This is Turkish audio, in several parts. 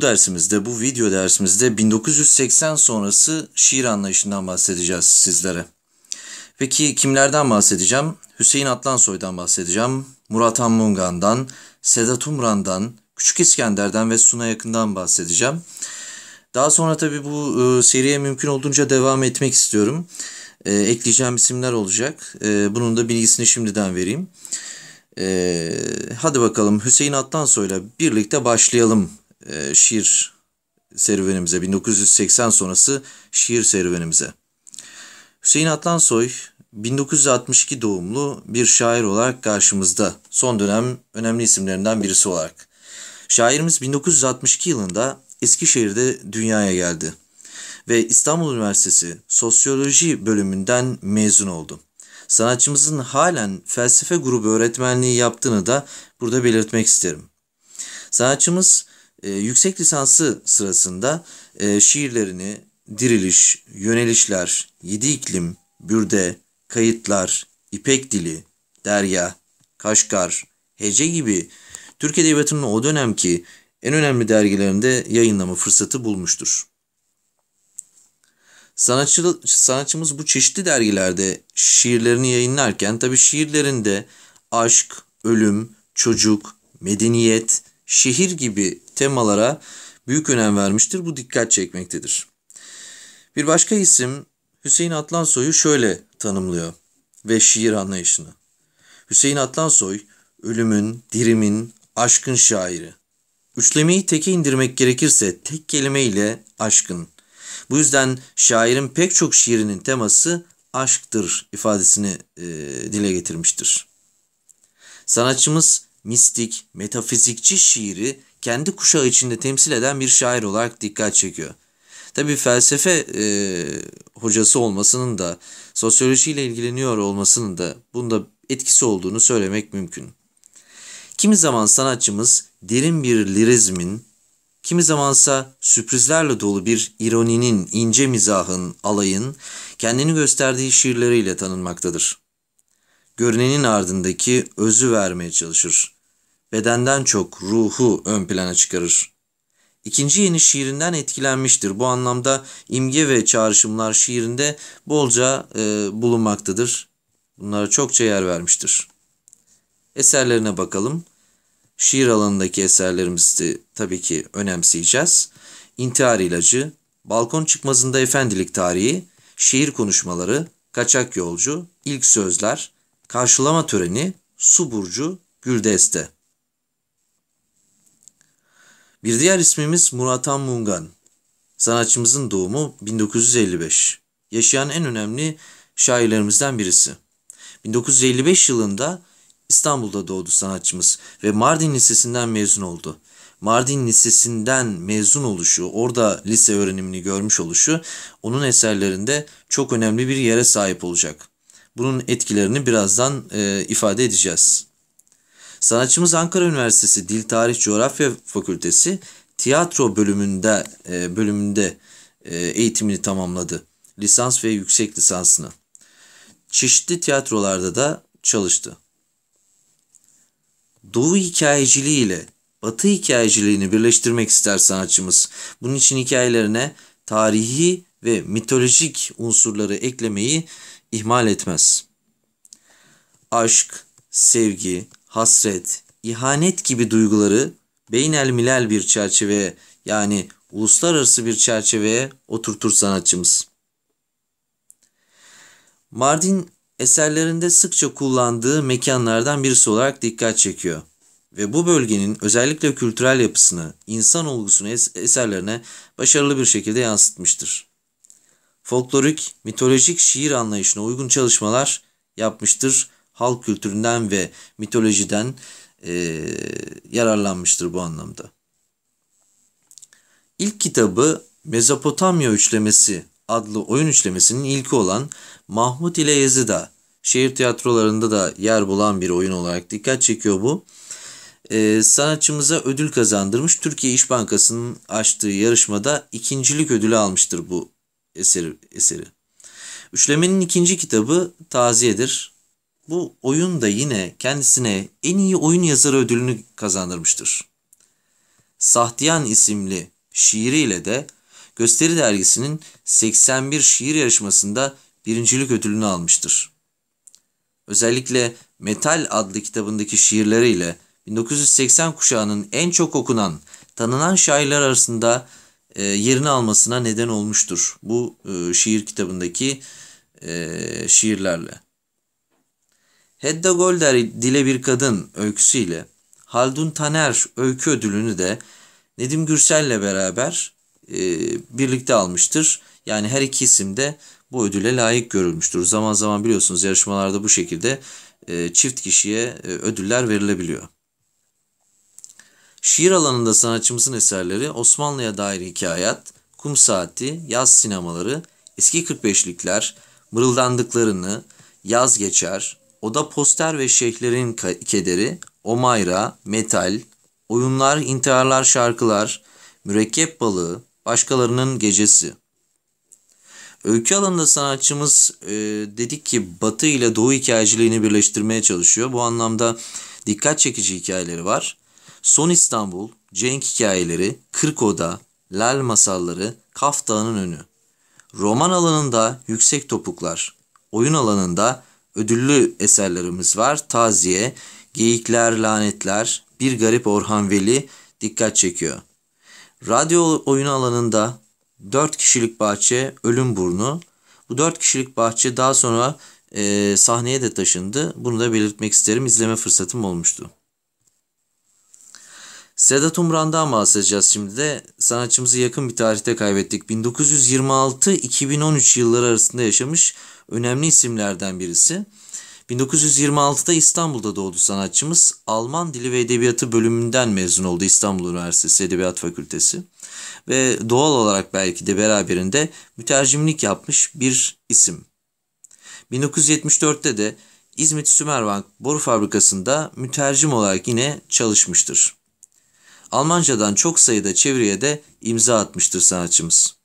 bu dersimizde, bu video dersimizde 1980 sonrası şiir anlayışından bahsedeceğiz sizlere. Peki kimlerden bahsedeceğim? Hüseyin Atlansoy'dan bahsedeceğim, Murat Hammungan'dan, Sedat Umran'dan, Küçük İskender'den ve Suna Yakın'dan bahsedeceğim. Daha sonra tabii bu e, seriye mümkün olduğunca devam etmek istiyorum. E, ekleyeceğim isimler olacak. E, bunun da bilgisini şimdiden vereyim. E, hadi bakalım Hüseyin Atlansoy'la birlikte başlayalım e, şiir serüvenimize, 1980 sonrası şiir serüvenimize. Hüseyin Atlansoy 1962 doğumlu bir şair olarak karşımızda. Son dönem önemli isimlerinden birisi olarak. Şairimiz 1962 yılında Eskişehir'de dünyaya geldi ve İstanbul Üniversitesi Sosyoloji bölümünden mezun oldu. Sanatçımızın halen felsefe grubu öğretmenliği yaptığını da burada belirtmek isterim. Sanatçımız e, yüksek lisansı sırasında e, şiirlerini Diriliş, Yönelişler, Yedi İklim, Bürde, Kayıtlar, İpek Dili, Derya, Kaşgar, Hece gibi Türk Edebiyatı'nın o dönemki en önemli dergilerinde yayınlama fırsatı bulmuştur. Sanatçı, sanatçımız bu çeşitli dergilerde şiirlerini yayınlarken tabi şiirlerinde aşk, ölüm, çocuk, medeniyet, şehir gibi temalara büyük önem vermiştir. Bu dikkat çekmektedir. Bir başka isim Hüseyin Atlansoy'u şöyle tanımlıyor ve şiir anlayışını. Hüseyin Atlansoy ölümün, dirimin, aşkın şairi. Üçlemeyi teke indirmek gerekirse tek kelimeyle aşkın. Bu yüzden şairin pek çok şiirinin teması aşktır ifadesini e, dile getirmiştir. Sanatçımız mistik, metafizikçi şiiri kendi kuşağı içinde temsil eden bir şair olarak dikkat çekiyor. Tabii felsefe e, hocası olmasının da sosyolojiyle ilgileniyor olmasının da bunda etkisi olduğunu söylemek mümkün. Kimi zaman sanatçımız derin bir lirizmin, kimi zamansa sürprizlerle dolu bir ironinin, ince mizahın, alayın kendini gösterdiği şiirleriyle tanınmaktadır. Görünenin ardındaki özü vermeye çalışır bedenden çok ruhu ön plana çıkarır. İkinci yeni şiirinden etkilenmiştir. Bu anlamda imge ve çağrışımlar şiirinde bolca e, bulunmaktadır. Bunlara çokça yer vermiştir. Eserlerine bakalım. Şiir alanındaki eserlerimizi de tabii ki önemseyeceğiz. İntihar ilacı, balkon çıkmazında efendilik tarihi, şiir konuşmaları, kaçak yolcu, ilk sözler, karşılama töreni, su burcu, güldeste. Bir diğer ismimiz Muratan Mungan. Sanatçımızın doğumu 1955. Yaşayan en önemli şairlerimizden birisi. 1955 yılında İstanbul'da doğdu sanatçımız ve Mardin Lisesi'nden mezun oldu. Mardin Lisesi'nden mezun oluşu, orada lise öğrenimini görmüş oluşu onun eserlerinde çok önemli bir yere sahip olacak. Bunun etkilerini birazdan e, ifade edeceğiz. Sanatçımız Ankara Üniversitesi Dil Tarih Coğrafya Fakültesi tiyatro bölümünde e, bölümünde e, eğitimini tamamladı. Lisans ve yüksek lisansını. Çeşitli tiyatrolarda da çalıştı. Doğu hikayeciliği ile Batı hikayeciliğini birleştirmek ister sanatçımız. Bunun için hikayelerine tarihi ve mitolojik unsurları eklemeyi ihmal etmez. Aşk, sevgi, hasret, ihanet gibi duyguları beynel milel bir çerçeveye yani uluslararası bir çerçeveye oturtur sanatçımız. Mardin eserlerinde sıkça kullandığı mekanlardan birisi olarak dikkat çekiyor ve bu bölgenin özellikle kültürel yapısını, insan olgusunu es eserlerine başarılı bir şekilde yansıtmıştır. Folklorik, mitolojik şiir anlayışına uygun çalışmalar yapmıştır halk kültüründen ve mitolojiden e, yararlanmıştır bu anlamda. İlk kitabı Mezopotamya Üçlemesi adlı oyun üçlemesinin ilki olan Mahmut ile Yezida şehir tiyatrolarında da yer bulan bir oyun olarak dikkat çekiyor bu. Ee, sanatçımıza ödül kazandırmış Türkiye İş Bankası'nın açtığı yarışmada ikincilik ödülü almıştır bu eseri. eseri. Üçlemenin ikinci kitabı Taziye'dir. Bu oyun da yine kendisine en iyi oyun yazarı ödülünü kazandırmıştır. Sahtiyan isimli şiiriyle de Gösteri Dergisi'nin 81 şiir yarışmasında birincilik ödülünü almıştır. Özellikle Metal adlı kitabındaki şiirleriyle 1980 kuşağının en çok okunan, tanınan şairler arasında e, yerini almasına neden olmuştur bu e, şiir kitabındaki e, şiirlerle. Hedda Golder Dile Bir Kadın öyküsüyle Haldun Taner öykü ödülünü de Nedim Gürsel'le beraber e, birlikte almıştır. Yani her iki isim de bu ödüle layık görülmüştür. Zaman zaman biliyorsunuz yarışmalarda bu şekilde e, çift kişiye e, ödüller verilebiliyor. Şiir alanında sanatçımızın eserleri Osmanlı'ya dair hikayat, kum saati, yaz sinemaları, eski 45'likler, mırıldandıklarını, yaz geçer, Oda poster ve şeyhlerin kederi, Omayra, metal, oyunlar, intiharlar, şarkılar, mürekkep balığı, başkalarının gecesi. Öykü alanında sanatçımız e, dedik ki batı ile doğu hikayeciliğini birleştirmeye çalışıyor. Bu anlamda dikkat çekici hikayeleri var. Son İstanbul, Cenk hikayeleri, Kırk Oda, Lal masalları, Kaf Dağı'nın önü. Roman alanında yüksek topuklar, oyun alanında ödüllü eserlerimiz var. Taziye, Geyikler, Lanetler, Bir Garip Orhan Veli dikkat çekiyor. Radyo oyun alanında 4 kişilik bahçe Ölüm Burnu. Bu 4 kişilik bahçe daha sonra e, sahneye de taşındı. Bunu da belirtmek isterim. İzleme fırsatım olmuştu. Sedat Umran'dan bahsedeceğiz şimdi de. Sanatçımızı yakın bir tarihte kaybettik. 1926-2013 yılları arasında yaşamış önemli isimlerden birisi. 1926'da İstanbul'da doğdu sanatçımız. Alman Dili ve Edebiyatı bölümünden mezun oldu İstanbul Üniversitesi Edebiyat Fakültesi. Ve doğal olarak belki de beraberinde mütercimlik yapmış bir isim. 1974'te de İzmit Sümerbank boru fabrikasında mütercim olarak yine çalışmıştır. Almancadan çok sayıda çeviriye de imza atmıştır sanatçımız.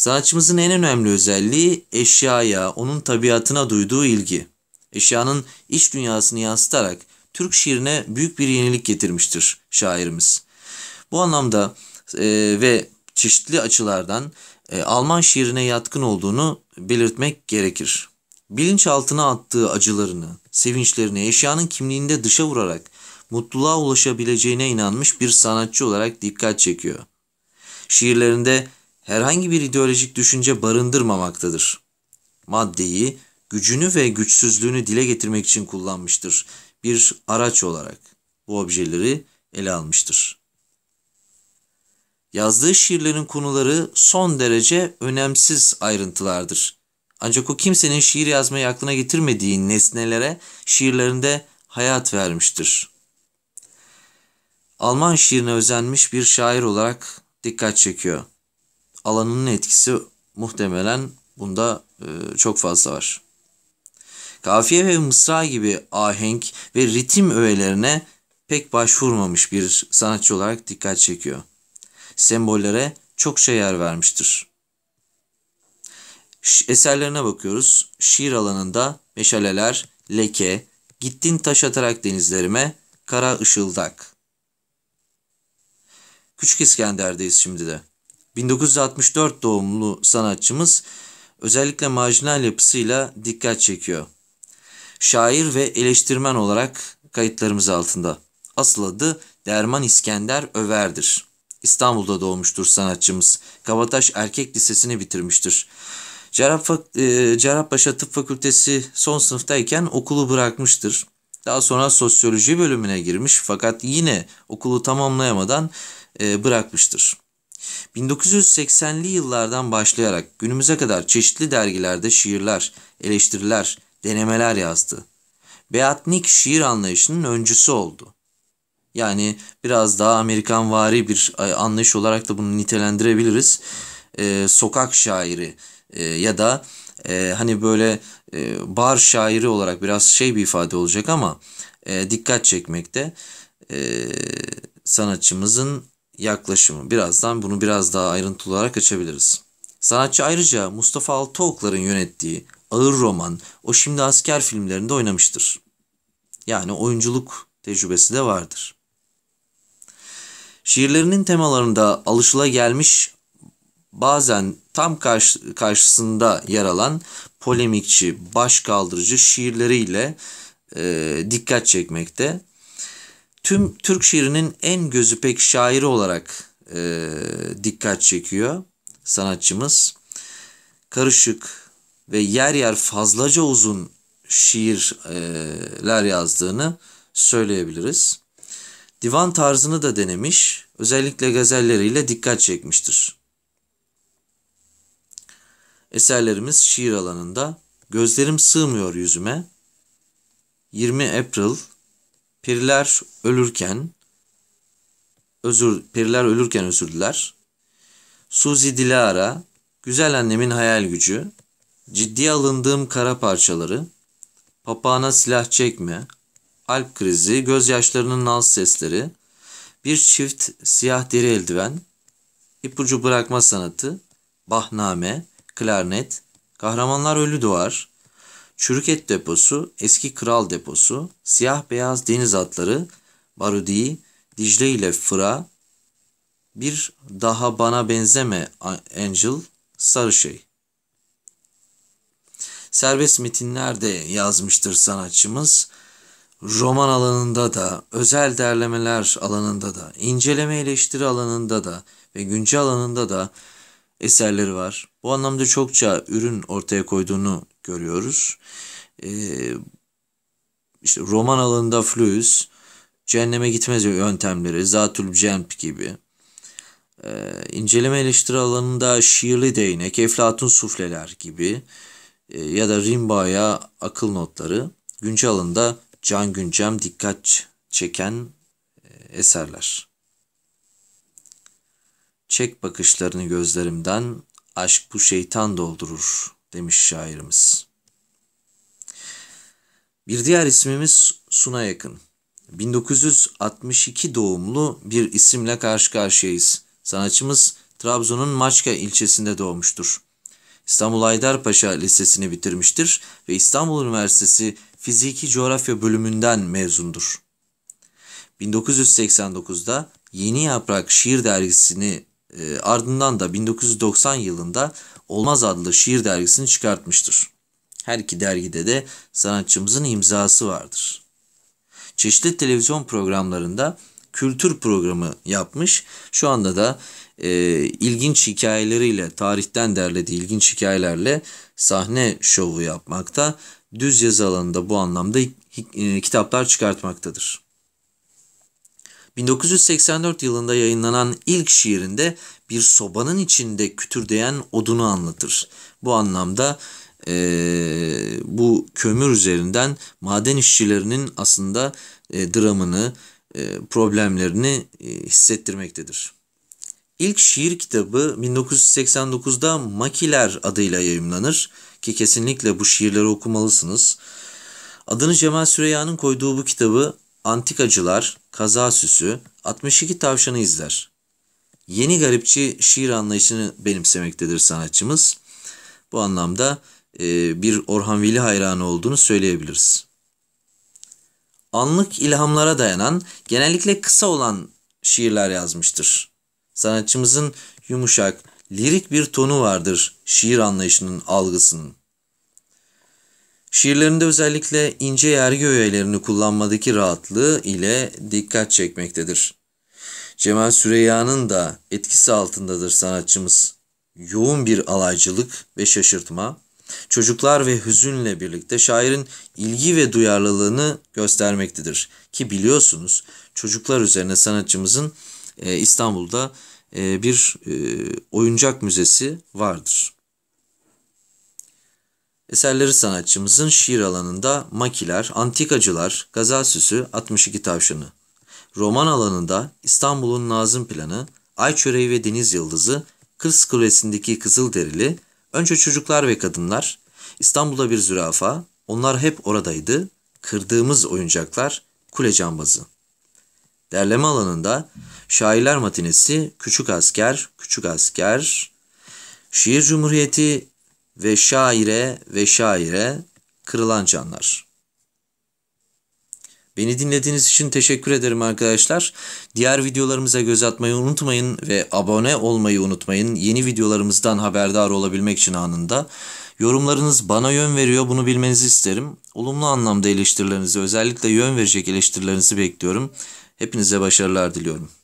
Sanatçımızın en önemli özelliği eşyaya, onun tabiatına duyduğu ilgi. Eşyanın iç dünyasını yansıtarak Türk şiirine büyük bir yenilik getirmiştir şairimiz. Bu anlamda e, ve çeşitli açılardan e, Alman şiirine yatkın olduğunu belirtmek gerekir. Bilinçaltına attığı acılarını, sevinçlerini eşyanın kimliğinde dışa vurarak mutluluğa ulaşabileceğine inanmış bir sanatçı olarak dikkat çekiyor. Şiirlerinde herhangi bir ideolojik düşünce barındırmamaktadır. Maddeyi, gücünü ve güçsüzlüğünü dile getirmek için kullanmıştır. Bir araç olarak bu objeleri ele almıştır. Yazdığı şiirlerin konuları son derece önemsiz ayrıntılardır. Ancak o kimsenin şiir yazmayı aklına getirmediği nesnelere şiirlerinde hayat vermiştir. Alman şiirine özenmiş bir şair olarak dikkat çekiyor alanının etkisi muhtemelen bunda e, çok fazla var. Kafiye ve mısra gibi ahenk ve ritim öğelerine pek başvurmamış bir sanatçı olarak dikkat çekiyor. Sembollere çokça yer vermiştir. Eserlerine bakıyoruz. Şiir alanında meşaleler, leke, gittin taş atarak denizlerime, kara ışıldak. Küçük İskender'deyiz şimdi de. 1964 doğumlu sanatçımız özellikle marjinal yapısıyla dikkat çekiyor. Şair ve eleştirmen olarak kayıtlarımız altında. Asıl adı Derman İskender Över'dir. İstanbul'da doğmuştur sanatçımız. Kabataş Erkek Lisesi'ni bitirmiştir. E, Cerrahpaşa Tıp Fakültesi son sınıftayken okulu bırakmıştır. Daha sonra sosyoloji bölümüne girmiş fakat yine okulu tamamlayamadan e, bırakmıştır. 1980'li yıllardan başlayarak günümüze kadar çeşitli dergilerde şiirler, eleştiriler, denemeler yazdı. Beatnik şiir anlayışının öncüsü oldu. Yani biraz daha Amerikan vari bir e, anlayış olarak da bunu nitelendirebiliriz. Ee, sokak şairi e, ya da e, hani böyle e, bar şairi olarak biraz şey bir ifade olacak ama e, dikkat çekmekte. E, sanatçımızın yaklaşımı. Birazdan bunu biraz daha ayrıntılı olarak açabiliriz. Sanatçı ayrıca Mustafa Altıoklar'ın yönettiği ağır roman O Şimdi Asker filmlerinde oynamıştır. Yani oyunculuk tecrübesi de vardır. Şiirlerinin temalarında alışıla gelmiş bazen tam karşı, karşısında yer alan polemikçi, başkaldırıcı şiirleriyle e, dikkat çekmekte tüm Türk şiirinin en gözü pek şairi olarak e, dikkat çekiyor sanatçımız. Karışık ve yer yer fazlaca uzun şiirler yazdığını söyleyebiliriz. Divan tarzını da denemiş, özellikle gazelleriyle dikkat çekmiştir. Eserlerimiz şiir alanında Gözlerim Sığmıyor Yüzüme, 20 April Pirler ölürken özür pirler ölürken özürdüler. Suzi Dilara, güzel annemin hayal gücü, ciddi alındığım kara parçaları, papağana silah çekme, alp krizi, gözyaşlarının nal sesleri, bir çift siyah deri eldiven, ipucu bırakma sanatı, bahname, klarnet, kahramanlar ölü duvar Çürük et deposu, eski kral deposu, siyah beyaz deniz atları, Barudi, Dicle ile Fıra, bir daha bana benzeme Angel, sarı şey. Serbest metinler de yazmıştır sanatçımız. Roman alanında da, özel derlemeler alanında da, inceleme eleştiri alanında da ve güncel alanında da eserleri var. Bu anlamda çokça ürün ortaya koyduğunu görüyoruz. E, işte roman alanında Fluus, Cehenneme Gitmez yöntemleri, Zatül Cemp gibi. E, inceleme eleştiri alanında Şiirli Değnek, Eflatun Sufleler gibi e, ya da Rimba'ya akıl notları. Güncel alanında Can Güncem dikkat çeken e, eserler. Çek bakışlarını gözlerimden, aşk bu şeytan doldurur demiş şairimiz. Bir diğer ismimiz Suna Yakın. 1962 doğumlu bir isimle karşı karşıyayız. Sanatçımız Trabzon'un Maçka ilçesinde doğmuştur. İstanbul Aydarpaşa Lisesi'ni bitirmiştir ve İstanbul Üniversitesi Fiziki Coğrafya bölümünden mezundur. 1989'da Yeni Yaprak Şiir Dergisi'ni e, ardından da 1990 yılında Olmaz adlı şiir dergisini çıkartmıştır. Her iki dergide de sanatçımızın imzası vardır. Çeşitli televizyon programlarında kültür programı yapmış. Şu anda da e, ilginç hikayeleriyle, tarihten derlediği ilginç hikayelerle sahne şovu yapmakta. Düz yazı alanında bu anlamda e, kitaplar çıkartmaktadır. 1984 yılında yayınlanan ilk şiirinde bir sobanın içinde kütürdeyen odunu anlatır. Bu anlamda e, bu kömür üzerinden maden işçilerinin aslında e, dramını, e, problemlerini e, hissettirmektedir. İlk şiir kitabı 1989'da Makiler adıyla yayımlanır ki kesinlikle bu şiirleri okumalısınız. Adını Cemal Süreyya'nın koyduğu bu kitabı antikacılar, kaza süsü 62 tavşanı izler. Yeni garipçi şiir anlayışını benimsemektedir sanatçımız. Bu anlamda e, bir Orhan Veli hayranı olduğunu söyleyebiliriz. Anlık ilhamlara dayanan, genellikle kısa olan şiirler yazmıştır. Sanatçımızın yumuşak, lirik bir tonu vardır şiir anlayışının algısının. Şiirlerinde özellikle ince yergi öğelerini kullanmadaki rahatlığı ile dikkat çekmektedir. Cemal Süreyya'nın da etkisi altındadır sanatçımız. Yoğun bir alaycılık ve şaşırtma, çocuklar ve hüzünle birlikte şairin ilgi ve duyarlılığını göstermektedir. Ki biliyorsunuz çocuklar üzerine sanatçımızın e, İstanbul'da e, bir e, oyuncak müzesi vardır. Eserleri sanatçımızın şiir alanında Makiler, Antikacılar, Gaza 62 tavşını, Roman alanında İstanbul'un Nazım Planı, Ay Çöreği ve Deniz Yıldızı, Kız Kulesi'ndeki Kızıl Derili, Önce Çocuklar ve Kadınlar, İstanbul'da Bir Zürafa, Onlar Hep Oradaydı, Kırdığımız Oyuncaklar, Kule Cambazı. Derleme alanında Şairler Matinesi, Küçük Asker, Küçük Asker, Şiir Cumhuriyeti, ve şaire ve şaire kırılan canlar. Beni dinlediğiniz için teşekkür ederim arkadaşlar. Diğer videolarımıza göz atmayı unutmayın ve abone olmayı unutmayın. Yeni videolarımızdan haberdar olabilmek için anında. Yorumlarınız bana yön veriyor bunu bilmenizi isterim. Olumlu anlamda eleştirilerinizi özellikle yön verecek eleştirilerinizi bekliyorum. Hepinize başarılar diliyorum.